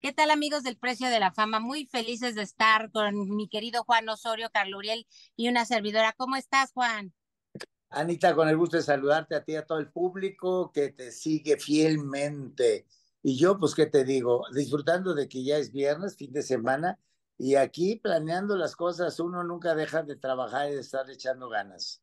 ¿Qué tal amigos del Precio de la Fama? Muy felices de estar con mi querido Juan Osorio, Carluriel y una servidora. ¿Cómo estás, Juan? Anita, con el gusto de saludarte a ti y a todo el público que te sigue fielmente. Y yo, pues, ¿qué te digo? Disfrutando de que ya es viernes, fin de semana, y aquí planeando las cosas, uno nunca deja de trabajar y de estar echando ganas.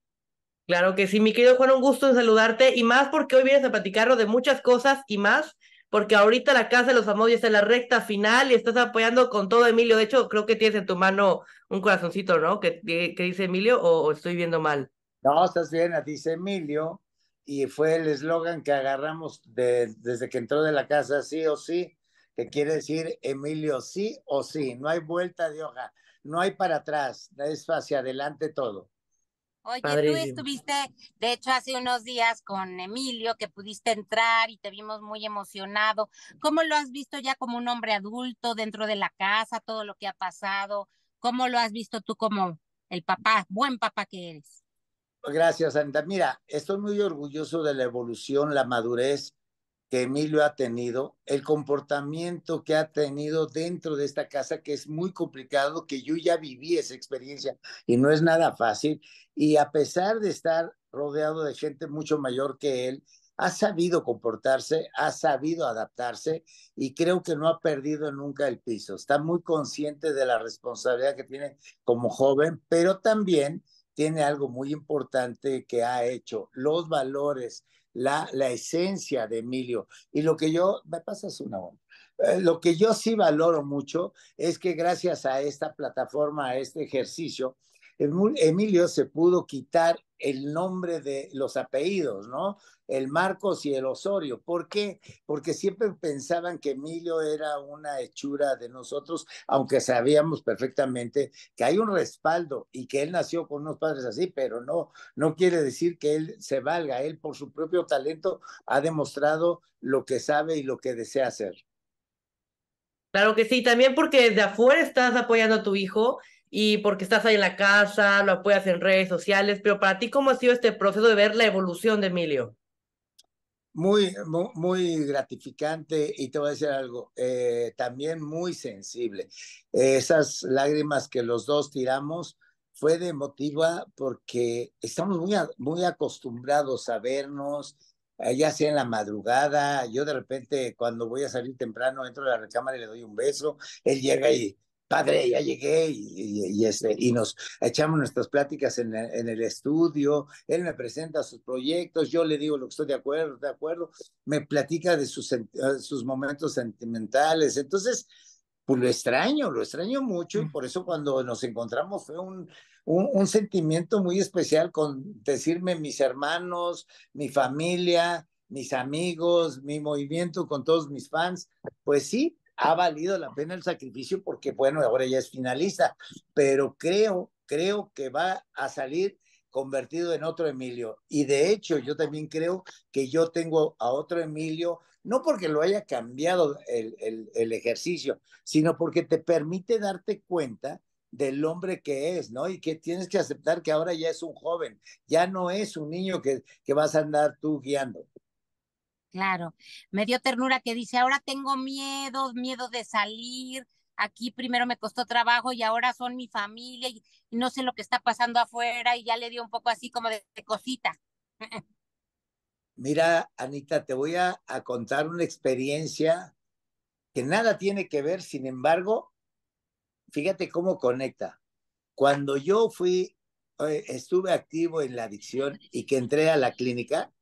Claro que sí, mi querido Juan, un gusto de saludarte y más porque hoy vienes a platicarlo de muchas cosas y más porque ahorita la Casa de los Famosos ya está en la recta final y estás apoyando con todo, Emilio. De hecho, creo que tienes en tu mano un corazoncito, ¿no? Que, dice Emilio, o, estoy viendo mal. No, estás bien, dice Emilio, y fue el eslogan que agarramos desde que entró de la casa, sí o sí, que quiere decir Emilio sí o sí, no hay vuelta de hoja, no hay para atrás, es hacia adelante todo. Oye, tú estuviste, de hecho, hace unos días con Emilio, que pudiste entrar y te vimos muy emocionado. ¿Cómo lo has visto ya como un hombre adulto dentro de la casa, todo lo que ha pasado? ¿Cómo lo has visto tú como el papá, buen papá que eres? Pues, gracias, Anita. Mira, estoy muy orgulloso de la evolución, la madurez que Emilio ha tenido, el comportamiento que ha tenido dentro de esta casa, que es muy complicado, que yo ya viví esa experiencia y no es nada fácil. Y a pesar de estar rodeado de gente mucho mayor que él, ha sabido comportarse, ha sabido adaptarse y creo que no ha perdido nunca el piso. Está muy consciente de la responsabilidad que tiene como joven, pero también tiene algo muy importante que ha hecho, los valores la, esencia de Emilio. Y lo que yo, me pasas una eh, lo que yo sí valoro mucho es que gracias a esta plataforma, a este ejercicio, Emilio se pudo quitar el nombre de los apellidos, ¿no? El Marcos y el Osorio. ¿Por qué? Porque siempre pensaban que Emilio era una hechura de nosotros, aunque sabíamos perfectamente que hay un respaldo y que él nació con unos padres así, pero no, no quiere decir que él se valga. Él por su propio talento ha demostrado lo que sabe y lo que desea hacer. Claro que sí, también porque desde afuera estás apoyando a tu hijo y porque estás ahí en la casa, lo apoyas en redes sociales, pero para ti, ¿cómo ha sido este proceso de ver la evolución de Emilio? Muy, muy, gratificante y te voy a decir algo, eh, también muy sensible. esas lágrimas que los dos tiramos fue de emotiva porque estamos muy, muy acostumbrados a vernos, eh, ya sea en la madrugada, yo de repente cuando voy a salir temprano entro a la recámara y le doy un beso, él llega y padre, ya llegué y, y, este, y nos echamos nuestras pláticas en, en, el estudio, él me presenta sus proyectos, yo le digo lo que estoy de acuerdo, de acuerdo, me platica de sus, ah, sus momentos sentimentales, entonces, pues lo extraño, lo extraño mucho y mm. por eso cuando nos encontramos fue un, un, un sentimiento muy especial con decirme mis hermanos, mi familia mis amigos, mi movimiento con todos mis fans, pues sí, ha valido la pena el sacrificio porque, bueno, ahora ya es finalista, pero creo, creo que va a salir convertido en otro Emilio. Y de hecho, yo también creo que yo tengo a otro Emilio, no porque lo haya cambiado el, ejercicio, sino porque te permite darte cuenta del hombre que es, ¿no? Y que tienes que aceptar que ahora ya es un joven, ya no es un niño que, que vas a andar tú guiando. Claro, me dio ternura que dice, ahora tengo miedo, miedo de salir, aquí primero me costó trabajo y ahora son mi familia y no sé lo que está pasando afuera y ya le dio un poco así como de, cosita. Mira, Anita, te voy a, contar una experiencia que nada tiene que ver, sin embargo, fíjate cómo conecta. Cuando yo fui, eh, estuve activo en la adicción y que entré a la clínica,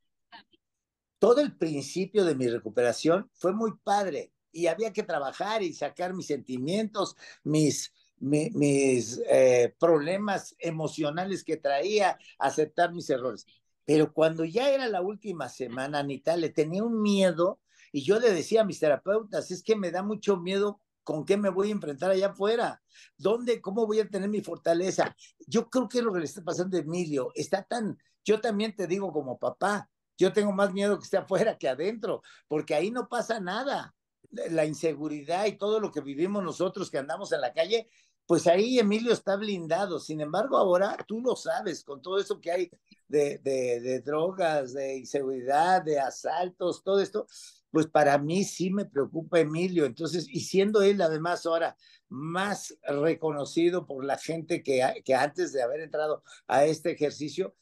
todo el principio de mi recuperación fue muy padre y había que trabajar y sacar mis sentimientos, mis, mis eh, problemas emocionales que traía, aceptar mis errores. Pero cuando ya era la última semana, Anita, le tenía un miedo y yo le decía a mis terapeutas, es que me da mucho miedo con qué me voy a enfrentar allá afuera, dónde, cómo voy a tener mi fortaleza. Yo creo que lo que le está pasando a Emilio está tan, yo también te digo como papá, yo tengo más miedo que esté afuera que adentro, porque ahí no pasa nada. La inseguridad y todo lo que vivimos nosotros que andamos en la calle, pues ahí Emilio está blindado. Sin embargo, ahora tú lo sabes, con todo eso que hay de, drogas, de inseguridad, de asaltos, todo esto, pues para mí sí me preocupa Emilio. Entonces, y siendo él además ahora más reconocido por la gente que antes de haber entrado a este ejercicio,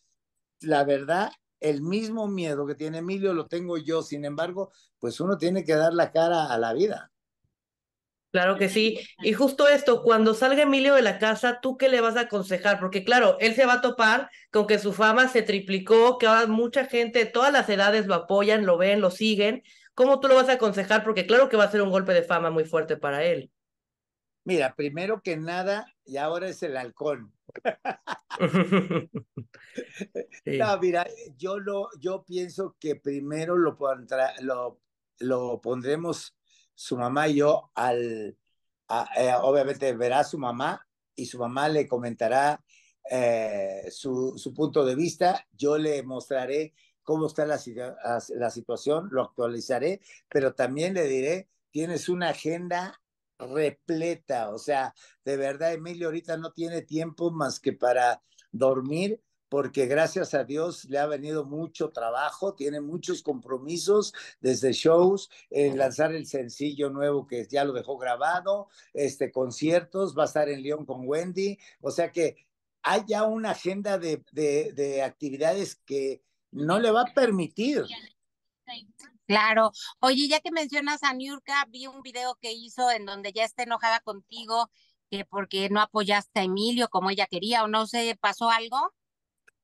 la verdad el mismo miedo que tiene Emilio lo tengo yo. Sin embargo, pues uno tiene que dar la cara a la vida. Claro que sí. Y justo esto, cuando salga Emilio de la casa, ¿tú qué le vas a aconsejar? Porque claro, él se va a topar con que su fama se triplicó, que ahora mucha gente de todas las edades lo apoyan, lo ven, lo siguen. ¿Cómo tú lo vas a aconsejar? Porque claro que va a ser un golpe de fama muy fuerte para él. Mira, primero que nada, y ahora es el halcón. No, mira, yo lo, yo pienso que primero lo, lo, pondremos su mamá y yo al, eh, obviamente verá su mamá y su mamá le comentará eh, su, su, punto de vista, yo le mostraré cómo está la, la situación, lo actualizaré, pero también le diré, tienes una agenda repleta. O sea, de verdad, Emilio ahorita no tiene tiempo más que para dormir porque gracias a Dios le ha venido mucho trabajo, tiene muchos compromisos desde shows, en lanzar el sencillo nuevo que ya lo dejó grabado, este conciertos, va a estar en León con Wendy, o sea que hay ya una agenda de, de actividades que no le va a permitir Claro. Oye, ya que mencionas a Niurka, vi un video que hizo en donde ya está enojada contigo, que porque no apoyaste a Emilio como ella quería o no sé, ¿pasó algo?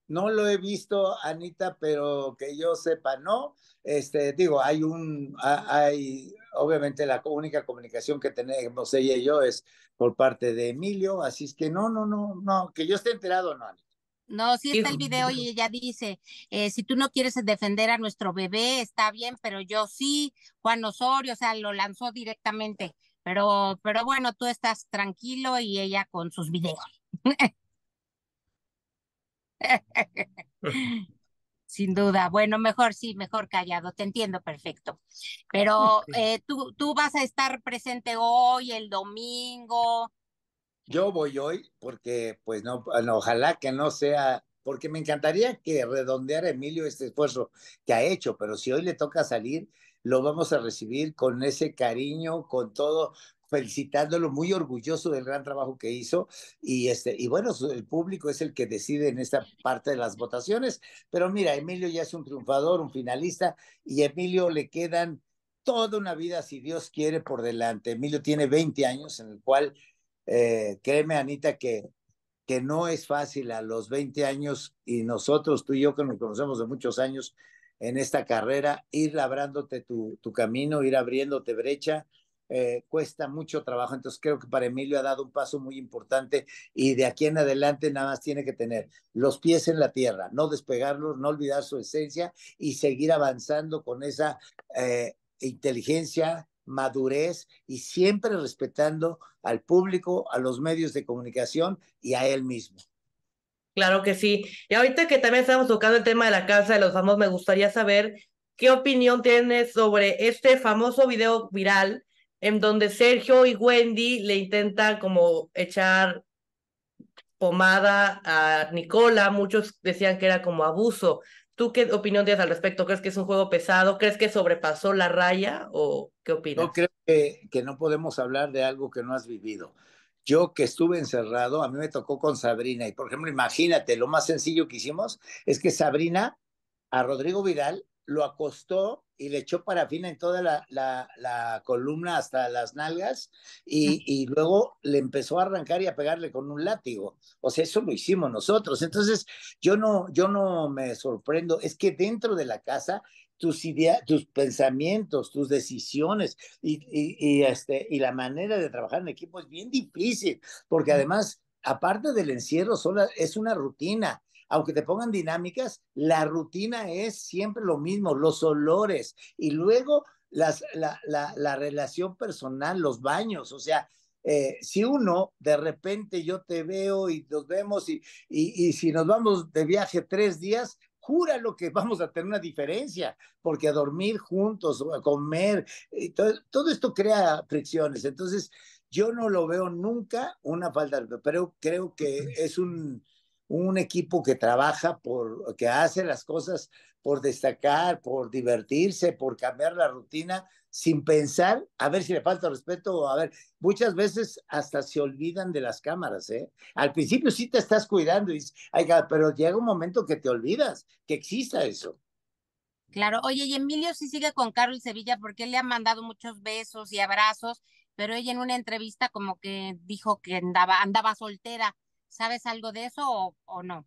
No lo he visto, Anita, pero que yo sepa, no. Este, digo, hay un, hay, obviamente la única comunicación que tenemos ella y yo es por parte de Emilio, así es que no, no, no, no, que yo esté enterado, no, Anita. No, sí está el video y ella dice, eh, si tú no quieres defender a nuestro bebé, está bien, pero yo sí, Juan Osorio, o sea, lo lanzó directamente. Pero, pero bueno, tú estás tranquilo y ella con sus videos. Sin duda. Bueno, mejor sí, mejor callado. Te entiendo perfecto. Pero eh, tú, tú vas a estar presente hoy, el domingo. Yo voy hoy porque, pues no, ojalá que no sea, porque me encantaría que redondeara Emilio este esfuerzo que ha hecho, pero si hoy le toca salir, lo vamos a recibir con ese cariño, con todo, felicitándolo, muy orgulloso del gran trabajo que hizo. Y, este, y bueno, el público es el que decide en esta parte de las votaciones. Pero mira, Emilio ya es un triunfador, un finalista, y a Emilio le quedan toda una vida, si Dios quiere, por delante. Emilio tiene 20 años en el cual eh, créeme, Anita, que, que no es fácil a los 20 años y nosotros, tú y yo que nos conocemos de muchos años en esta carrera, ir labrándote tu, tu camino, ir abriéndote brecha. Eh, cuesta mucho trabajo, entonces creo que para Emilio ha dado un paso muy importante y de aquí en adelante nada más tiene que tener los pies en la tierra, no despegarlos, no olvidar su esencia y seguir avanzando con esa eh, inteligencia, madurez y siempre respetando al público, a los medios de comunicación y a él mismo. Claro que sí. Y ahorita que también estamos tocando el tema de la casa de los famosos, me gustaría saber qué opinión tienes sobre este famoso video viral en donde Sergio y Wendy le intentan como echar pomada a Nicola. Muchos decían que era como abuso. ¿Tú qué opinión tienes al respecto? ¿Crees que es un juego pesado? ¿Crees que sobrepasó la raya o, ¿Qué opinas? Yo creo que, que no podemos hablar de algo que no has vivido. Yo que estuve encerrado, a mí me tocó con Sabrina. Y por ejemplo, imagínate, lo más sencillo que hicimos es que Sabrina a Rodrigo Vidal lo acostó y le echó parafina en toda la, la, la columna hasta las nalgas y, y, luego le empezó a arrancar y a pegarle con un látigo. O sea, eso lo hicimos nosotros. Entonces, yo no, yo no me sorprendo. Es que dentro de la casa tus ideas, tus pensamientos, tus decisiones y, este, y la manera de trabajar en equipo es bien difícil, porque además, aparte del encierro, solo es una rutina. Aunque te pongan dinámicas, la rutina es siempre lo mismo, los olores y luego las, la, la, relación personal, los baños, o sea, eh, si uno de repente yo te veo y nos vemos y, y, y, si nos vamos de viaje tres días, lo que vamos a tener una diferencia, porque a dormir juntos, o a comer, todo, esto crea fricciones. Entonces, yo no lo veo nunca una falta, pero creo que es un, un equipo que trabaja por, que hace las cosas por destacar, por divertirse, por cambiar la rutina sin pensar a ver si le falta respeto o a ver, muchas veces hasta se olvidan de las cámaras, ¿eh? Al principio sí te estás cuidando, y, pero llega un momento que te olvidas, que exista eso. Claro, oye, y Emilio sí sigue con Carlos Sevilla porque él le ha mandado muchos besos y abrazos, pero ella en una entrevista como que dijo que andaba, andaba soltera. ¿Sabes algo de eso o no?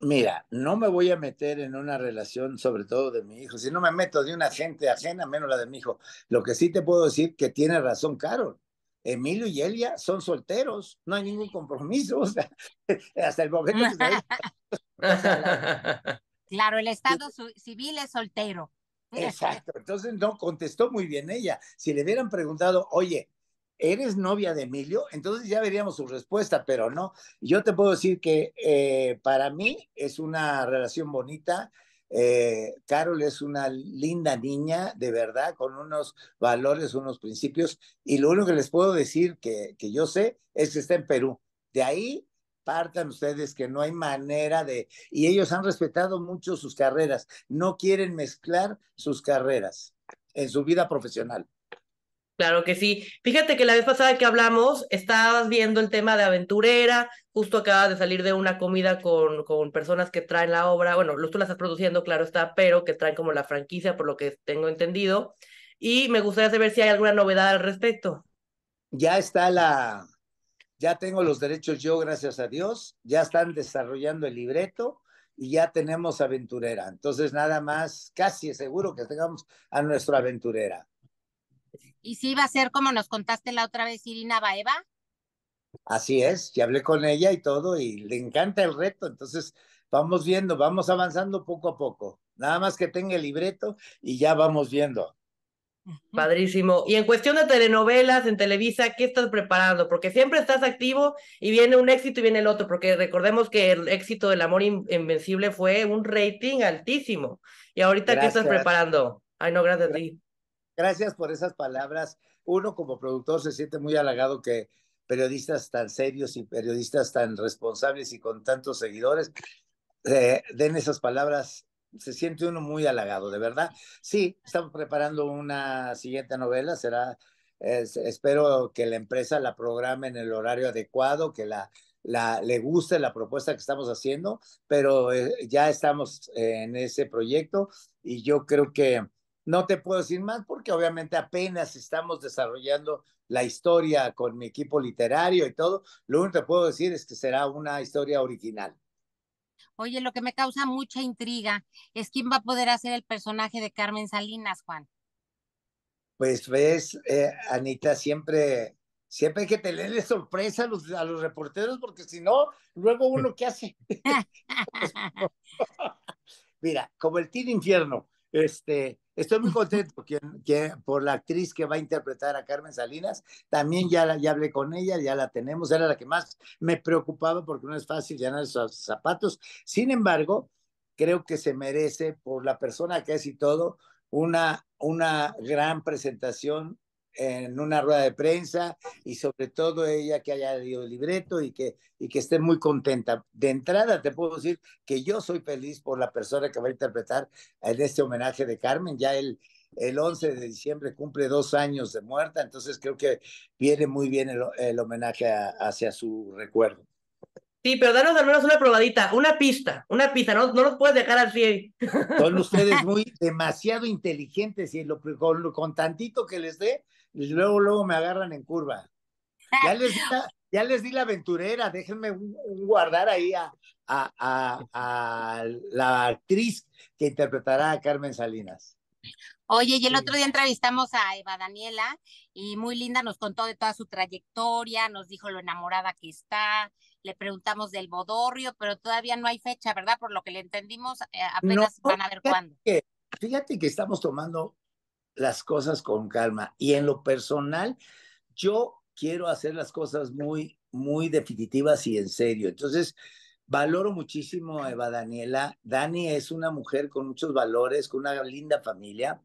Mira, no me voy a meter en una relación, sobre todo de mi hijo. Si no me meto de una gente ajena, menos la de mi hijo. Lo que sí te puedo decir que tiene razón, Carol. Emilio y Elia son solteros, no hay ningún compromiso. hasta el momento. claro, el Estado civil es soltero. Exacto, entonces no contestó muy bien ella. Si le hubieran preguntado, oye, ¿eres novia de Emilio? Entonces ya veríamos su respuesta, pero no. Yo te puedo decir que eh, para mí es una relación bonita. Eh, Carol es una linda niña, de verdad, con unos valores, unos principios. Y lo único que les puedo decir que, que yo sé es que está en Perú. De ahí partan ustedes que no hay manera de... Y ellos han respetado mucho sus carreras. No quieren mezclar sus carreras en su vida profesional. Claro que sí. Fíjate que la vez pasada que hablamos, estabas viendo el tema de aventurera, justo acabas de salir de una comida con, con personas que traen la obra, bueno, tú la estás produciendo, claro está, pero que traen como la franquicia, por lo que tengo entendido, y me gustaría saber si hay alguna novedad al respecto. Ya está la, ya tengo los derechos yo, gracias a Dios, ya están desarrollando el libreto y ya tenemos aventurera, entonces nada más, casi seguro que tengamos a nuestra aventurera. ¿Y si va a ser como nos contaste la otra vez Irina Baeva? Así es, ya hablé con ella y todo y le encanta el reto, entonces vamos viendo, vamos avanzando poco a poco. Nada más que tenga el libreto y ya vamos viendo. Padrísimo. Y en cuestión de telenovelas, en Televisa, ¿qué estás preparando? Porque siempre estás activo y viene un éxito y viene el otro, porque recordemos que el éxito del Amor Invencible fue un rating altísimo. Y ahorita, ¿qué estás preparando? Ay, no, gracias a ti. Gracias por esas palabras. Uno como productor se siente muy halagado que periodistas tan serios y periodistas tan responsables y con tantos seguidores eh, den esas palabras. Se siente uno muy halagado, de verdad. Sí, estamos preparando una siguiente novela, será, eh, espero que la empresa la programe en el horario adecuado, que la, le guste la propuesta que estamos haciendo, pero eh, ya estamos en ese proyecto y yo creo que no te puedo decir más porque obviamente apenas estamos desarrollando la historia con mi equipo literario y todo. Lo único que puedo decir es que será una historia original. Oye, lo que me causa mucha intriga es quién va a poder hacer el personaje de Carmen Salinas, Juan. Pues ves, eh, Anita, siempre, siempre hay que tenerle sorpresa a los, a los reporteros porque si no, luego uno qué hace. Mira, como el tío infierno, este, estoy muy contento por la actriz que va a interpretar a Carmen Salinas. También ya, ya hablé con ella, ya la tenemos. Era la que más me preocupaba porque no es fácil llenar esos zapatos. Sin embargo, creo que se merece por la persona que es y todo una, una gran presentación en una rueda de prensa y sobre todo ella que haya leído el libreto y que, y que esté muy contenta. De entrada te puedo decir que yo soy feliz por la persona que va a interpretar en este homenaje de Carmen. Ya el, el 11 de diciembre cumple dos años de muerta, entonces creo que viene muy bien el, homenaje hacia su recuerdo. Sí, pero danos al menos una probadita, una pista, una pista, no, no nos puedes dejar así. Son ustedes muy demasiado inteligentes y lo, con tantito que les dé, y luego, luego me agarran en curva. Ya les di la, ya les di la aventurera, déjenme guardar ahí a, a, a, la actriz que interpretará a Carmen Salinas. Oye, y el otro día entrevistamos a Eva Daniela y muy linda nos contó de toda su trayectoria, nos dijo lo enamorada que está, le preguntamos del bodorrio, pero todavía no hay fecha, ¿verdad? Por lo que le entendimos, eh, apenas van a ver cuándo. fíjate que estamos tomando las cosas con calma. Y en lo personal, yo quiero hacer las cosas muy, muy definitivas y en serio. Entonces, valoro muchísimo a Eva Daniela. Dani es una mujer con muchos valores, con una linda familia.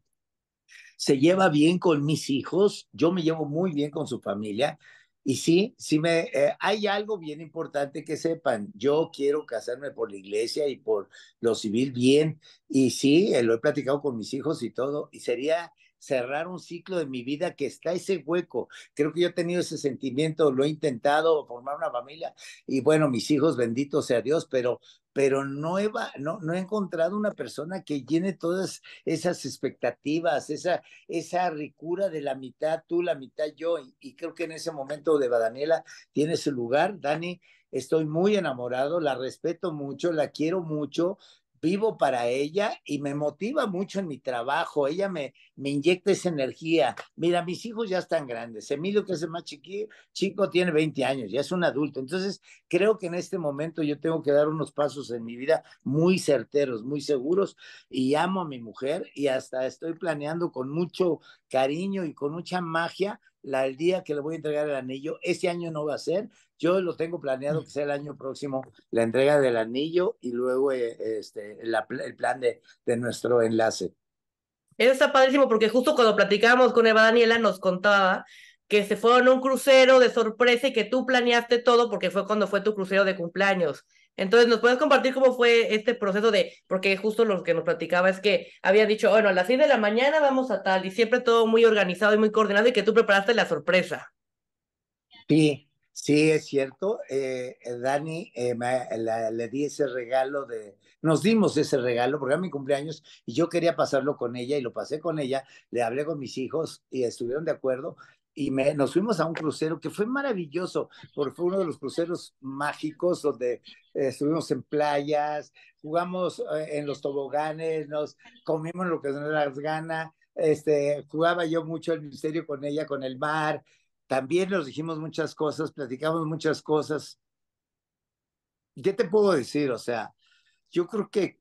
Se lleva bien con mis hijos. Yo me llevo muy bien con su familia. Y sí, sí me, eh, hay algo bien importante que sepan. Yo quiero casarme por la iglesia y por lo civil bien. Y sí, eh, lo he platicado con mis hijos y todo. Y sería cerrar un ciclo de mi vida que está ese hueco. Creo que yo he tenido ese sentimiento, lo he intentado formar una familia y bueno, mis hijos, bendito sea Dios, pero pero no he, no, no he encontrado una persona que llene todas esas expectativas, esa, esa ricura de la mitad tú, la mitad yo, y, creo que en ese momento de Daniela tiene su lugar. Dani, estoy muy enamorado, la respeto mucho, la quiero mucho, vivo para ella y me motiva mucho en mi trabajo. Ella me, me inyecta esa energía. Mira, mis hijos ya están grandes. Emilio, que es el más chiquillo, chico, tiene 20 años, ya es un adulto. Entonces, creo que en este momento yo tengo que dar unos pasos en mi vida muy certeros, muy seguros. Y amo a mi mujer y hasta estoy planeando con mucho cariño y con mucha magia la, el día que le voy a entregar el anillo, ese año no va a ser, yo lo tengo planeado que sea el año próximo la entrega del anillo y luego eh, este, el plan de, de nuestro enlace. Eso está padrísimo porque justo cuando platicábamos con Eva Daniela nos contaba que se fueron a un crucero de sorpresa y que tú planeaste todo porque fue cuando fue tu crucero de cumpleaños. Entonces, ¿nos puedes compartir cómo fue este proceso de, porque justo lo que nos platicaba es que había dicho, bueno, a las 6 de la mañana vamos a tal, y siempre todo muy organizado y muy coordinado y que tú preparaste la sorpresa. Sí, sí, es cierto. Eh, eh, Dani, eh, le di ese regalo de, nos dimos ese regalo porque era mi cumpleaños y yo quería pasarlo con ella y lo pasé con ella, le hablé con mis hijos y estuvieron de acuerdo y nos fuimos a un crucero que fue maravilloso, porque fue uno de los cruceros mágicos donde eh, estuvimos en playas, jugamos eh, en los toboganes, nos comimos lo que nos las gana, este, jugaba yo mucho el misterio con ella, con el mar, también nos dijimos muchas cosas, platicamos muchas cosas. ¿Qué te puedo decir? O sea, yo creo que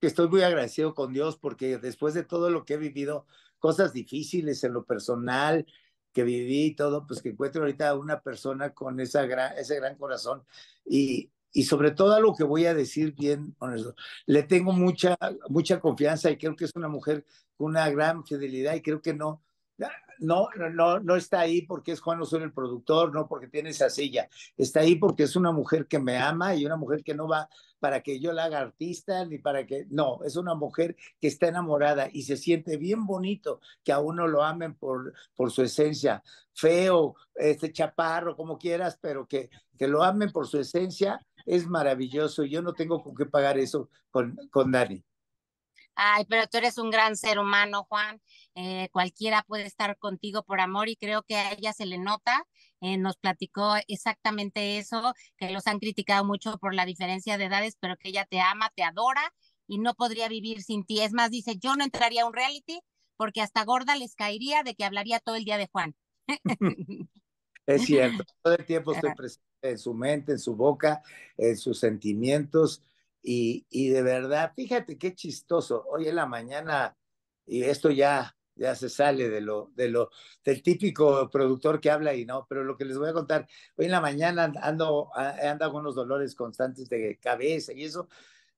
estoy muy agradecido con Dios porque después de todo lo que he vivido, cosas difíciles en lo personal que viví y todo, pues que encuentro ahorita una persona con esa gran, ese gran corazón y, y sobre todo a lo que voy a decir bien honesto, le tengo mucha, mucha confianza y creo que es una mujer con una gran fidelidad y creo que no, Ah, no, no, no está ahí porque es Juan Osorio el productor, no porque tiene esa silla. Está ahí porque es una mujer que me ama y una mujer que no va para que yo la haga artista ni para que. No, es una mujer que está enamorada y se siente bien bonito que a uno lo amen por, por su esencia. Feo, este chaparro, como quieras, pero que, que lo amen por su esencia es maravilloso. y Yo no tengo con qué pagar eso con, con Dani. Ay, pero tú eres un gran ser humano, Juan. Eh, cualquiera puede estar contigo por amor y creo que a ella se le nota. Eh, nos platicó exactamente eso, que los han criticado mucho por la diferencia de edades, pero que ella te ama, te adora y no podría vivir sin ti. Es más, dice, yo no entraría a un reality porque hasta gorda les caería de que hablaría todo el día de Juan. es cierto, todo el tiempo estoy presente en su mente, en su boca, en sus sentimientos y, de verdad, fíjate qué chistoso. Hoy en la mañana, y esto ya ya se sale de lo, de lo, del típico productor que habla y no, pero lo que les voy a contar, hoy en la mañana ando, ando con unos dolores constantes de cabeza y eso,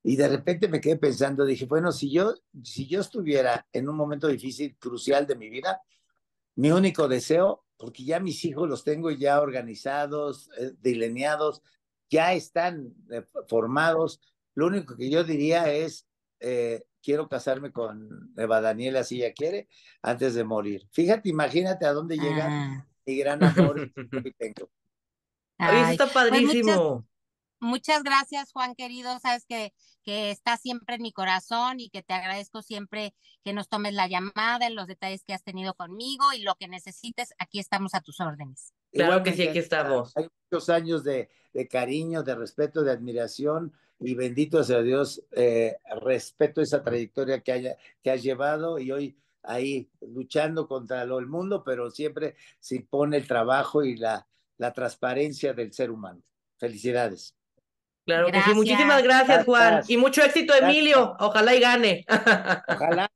y de repente me quedé pensando, dije, bueno, si yo, si yo estuviera en un momento difícil, crucial de mi vida, mi único deseo, porque ya mis hijos los tengo ya organizados, eh, delineados, ya están eh, formados, lo único que yo diría es, eh, quiero casarme con Eva Daniela si ella quiere, antes de morir. Fíjate, imagínate a dónde llega ah. mi gran amor que tengo. está pues padrísimo. Muchas gracias, Juan querido. Sabes que, que está siempre en mi corazón y que te agradezco siempre que nos tomes la llamada, los detalles que has tenido conmigo y lo que necesites. Aquí estamos a tus órdenes. Claro que sí, aquí estamos. Hay muchos años de, cariño, de respeto, de admiración y bendito sea Dios, eh, respeto esa trayectoria que, haya, que has llevado y hoy ahí luchando contra lo, el mundo, pero siempre se pone el trabajo y la, la transparencia del ser humano. Felicidades. Claro que sí. Muchísimas gracias, Juan. Y mucho éxito, Emilio. Ojalá y gane. Ojalá.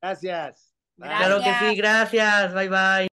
Gracias. Claro que sí. Gracias. Bye, bye.